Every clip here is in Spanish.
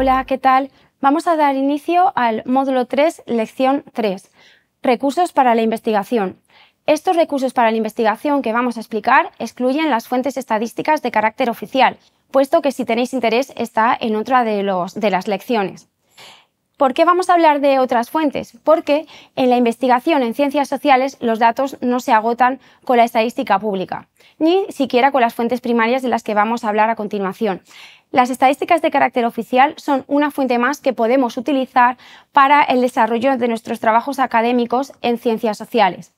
Hola, ¿qué tal? Vamos a dar inicio al módulo 3, lección 3, recursos para la investigación. Estos recursos para la investigación que vamos a explicar excluyen las fuentes estadísticas de carácter oficial, puesto que si tenéis interés está en otra de, de las lecciones. ¿Por qué vamos a hablar de otras fuentes? Porque en la investigación en ciencias sociales los datos no se agotan con la estadística pública, ni siquiera con las fuentes primarias de las que vamos a hablar a continuación. Las estadísticas de carácter oficial son una fuente más que podemos utilizar para el desarrollo de nuestros trabajos académicos en ciencias sociales.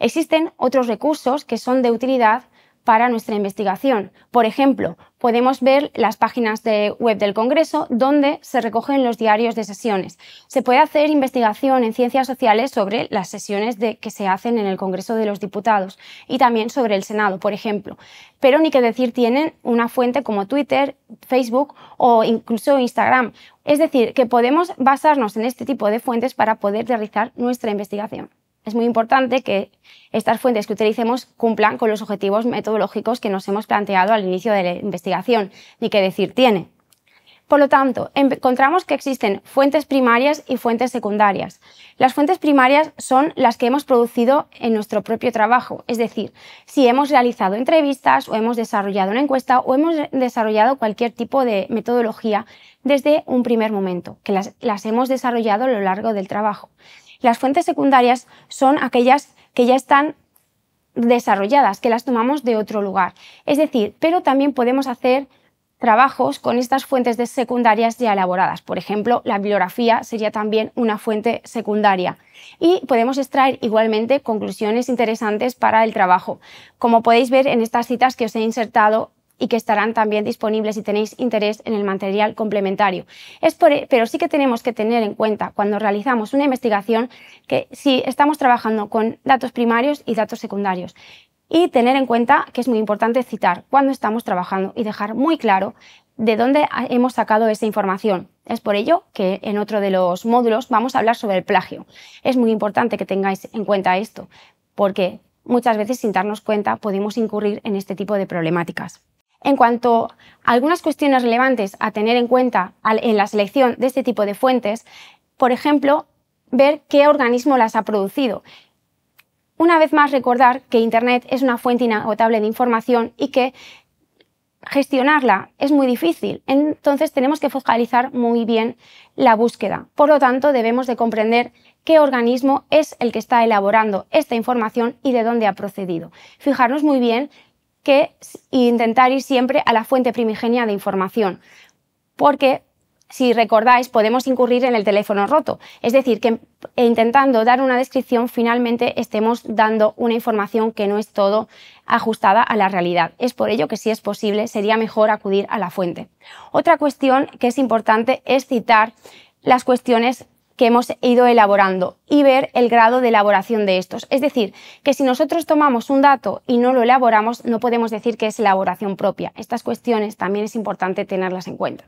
Existen otros recursos que son de utilidad para nuestra investigación. Por ejemplo, podemos ver las páginas de web del Congreso donde se recogen los diarios de sesiones. Se puede hacer investigación en ciencias sociales sobre las sesiones que se hacen en el Congreso de los Diputados y también sobre el Senado, por ejemplo. Pero ni que decir tienen una fuente como Twitter, Facebook o incluso Instagram. Es decir, que podemos basarnos en este tipo de fuentes para poder realizar nuestra investigación es muy importante que estas fuentes que utilicemos cumplan con los objetivos metodológicos que nos hemos planteado al inicio de la investigación, ni que decir tiene. Por lo tanto, encontramos que existen fuentes primarias y fuentes secundarias. Las fuentes primarias son las que hemos producido en nuestro propio trabajo, es decir, si hemos realizado entrevistas o hemos desarrollado una encuesta o hemos desarrollado cualquier tipo de metodología desde un primer momento, que las hemos desarrollado a lo largo del trabajo. Las fuentes secundarias son aquellas que ya están desarrolladas, que las tomamos de otro lugar. Es decir, pero también podemos hacer trabajos con estas fuentes de secundarias ya elaboradas. Por ejemplo, la bibliografía sería también una fuente secundaria. Y podemos extraer igualmente conclusiones interesantes para el trabajo, como podéis ver en estas citas que os he insertado y que estarán también disponibles si tenéis interés en el material complementario. Es e, pero sí que tenemos que tener en cuenta cuando realizamos una investigación que si estamos trabajando con datos primarios y datos secundarios. Y tener en cuenta que es muy importante citar cuando estamos trabajando y dejar muy claro de dónde hemos sacado esa información. Es por ello que en otro de los módulos vamos a hablar sobre el plagio. Es muy importante que tengáis en cuenta esto, porque muchas veces sin darnos cuenta podemos incurrir en este tipo de problemáticas. En cuanto a algunas cuestiones relevantes a tener en cuenta en la selección de este tipo de fuentes, por ejemplo, ver qué organismo las ha producido. Una vez más, recordar que Internet es una fuente inagotable de información y que gestionarla es muy difícil. Entonces tenemos que focalizar muy bien la búsqueda. Por lo tanto, debemos de comprender qué organismo es el que está elaborando esta información y de dónde ha procedido. Fijarnos muy bien que intentar ir siempre a la fuente primigenia de información, porque si recordáis, podemos incurrir en el teléfono roto. Es decir, que e intentando dar una descripción, finalmente estemos dando una información que no es todo ajustada a la realidad. Es por ello que si es posible, sería mejor acudir a la fuente. Otra cuestión que es importante es citar las cuestiones que hemos ido elaborando y ver el grado de elaboración de estos. Es decir, que si nosotros tomamos un dato y no lo elaboramos, no podemos decir que es elaboración propia. Estas cuestiones también es importante tenerlas en cuenta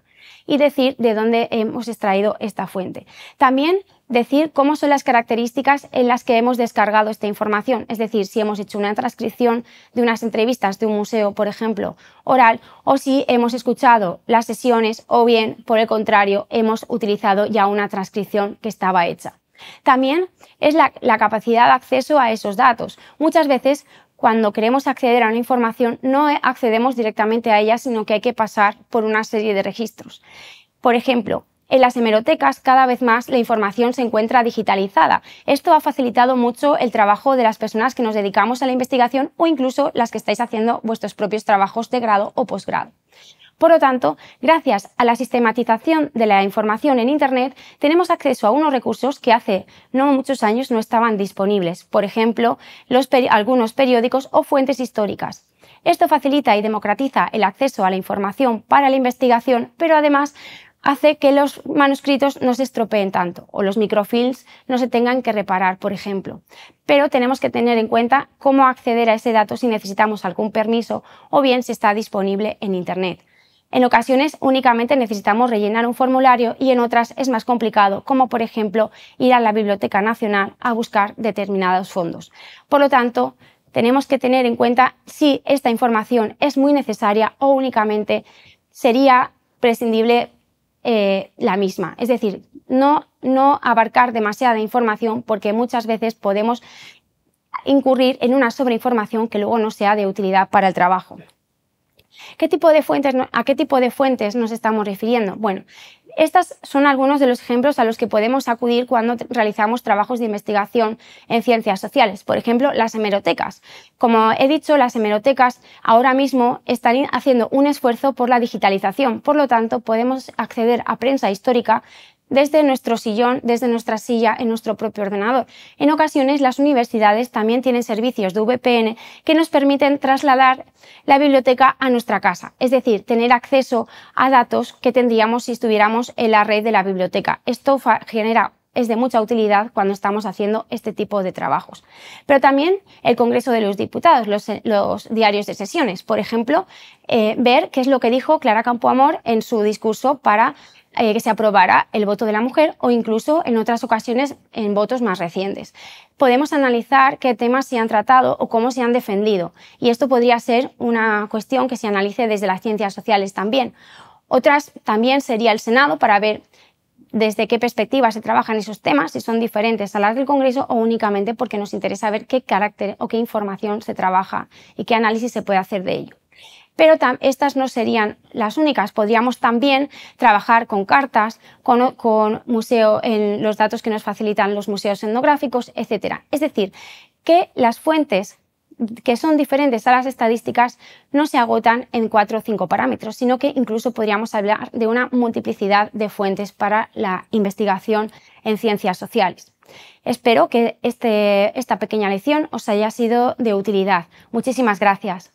y decir de dónde hemos extraído esta fuente. También decir cómo son las características en las que hemos descargado esta información, es decir, si hemos hecho una transcripción de unas entrevistas de un museo, por ejemplo, oral, o si hemos escuchado las sesiones o bien, por el contrario, hemos utilizado ya una transcripción que estaba hecha. También es la, la capacidad de acceso a esos datos. Muchas veces cuando queremos acceder a una información no accedemos directamente a ella, sino que hay que pasar por una serie de registros. Por ejemplo, en las hemerotecas cada vez más la información se encuentra digitalizada. Esto ha facilitado mucho el trabajo de las personas que nos dedicamos a la investigación o incluso las que estáis haciendo vuestros propios trabajos de grado o posgrado. Por lo tanto, gracias a la sistematización de la información en Internet, tenemos acceso a unos recursos que hace no muchos años no estaban disponibles, por ejemplo, algunos periódicos o fuentes históricas. Esto facilita y democratiza el acceso a la información para la investigación, pero además hace que los manuscritos no se estropeen tanto o los microfilms no se tengan que reparar, por ejemplo. Pero tenemos que tener en cuenta cómo acceder a ese dato si necesitamos algún permiso o bien si está disponible en Internet. En ocasiones únicamente necesitamos rellenar un formulario y en otras es más complicado, como por ejemplo ir a la Biblioteca Nacional a buscar determinados fondos. Por lo tanto, tenemos que tener en cuenta si esta información es muy necesaria o únicamente sería prescindible eh, la misma. Es decir, no, no abarcar demasiada información porque muchas veces podemos incurrir en una sobreinformación que luego no sea de utilidad para el trabajo. ¿Qué tipo de fuentes, ¿A qué tipo de fuentes nos estamos refiriendo? Bueno, estos son algunos de los ejemplos a los que podemos acudir cuando realizamos trabajos de investigación en ciencias sociales, por ejemplo, las hemerotecas. Como he dicho, las hemerotecas ahora mismo están haciendo un esfuerzo por la digitalización, por lo tanto, podemos acceder a prensa histórica desde nuestro sillón, desde nuestra silla, en nuestro propio ordenador. En ocasiones las universidades también tienen servicios de VPN que nos permiten trasladar la biblioteca a nuestra casa, es decir, tener acceso a datos que tendríamos si estuviéramos en la red de la biblioteca. Esto genera es de mucha utilidad cuando estamos haciendo este tipo de trabajos. Pero también el Congreso de los Diputados, los, diarios de sesiones, por ejemplo, eh, ver qué es lo que dijo Clara Campoamor en su discurso para eh, que se aprobara el voto de la mujer o incluso en otras ocasiones en votos más recientes. Podemos analizar qué temas se han tratado o cómo se han defendido y esto podría ser una cuestión que se analice desde las ciencias sociales también. Otras también sería el Senado para ver desde qué perspectiva se trabajan esos temas, si son diferentes a las del Congreso o únicamente porque nos interesa ver qué carácter o qué información se trabaja y qué análisis se puede hacer de ello pero estas no serían las únicas. Podríamos también trabajar con cartas, con, los datos que nos facilitan los museos etnográficos, etc. Es decir, que las fuentes que son diferentes a las estadísticas no se agotan en cuatro o cinco parámetros, sino que incluso podríamos hablar de una multiplicidad de fuentes para la investigación en ciencias sociales. Espero que este, esta pequeña lección os haya sido de utilidad. Muchísimas gracias.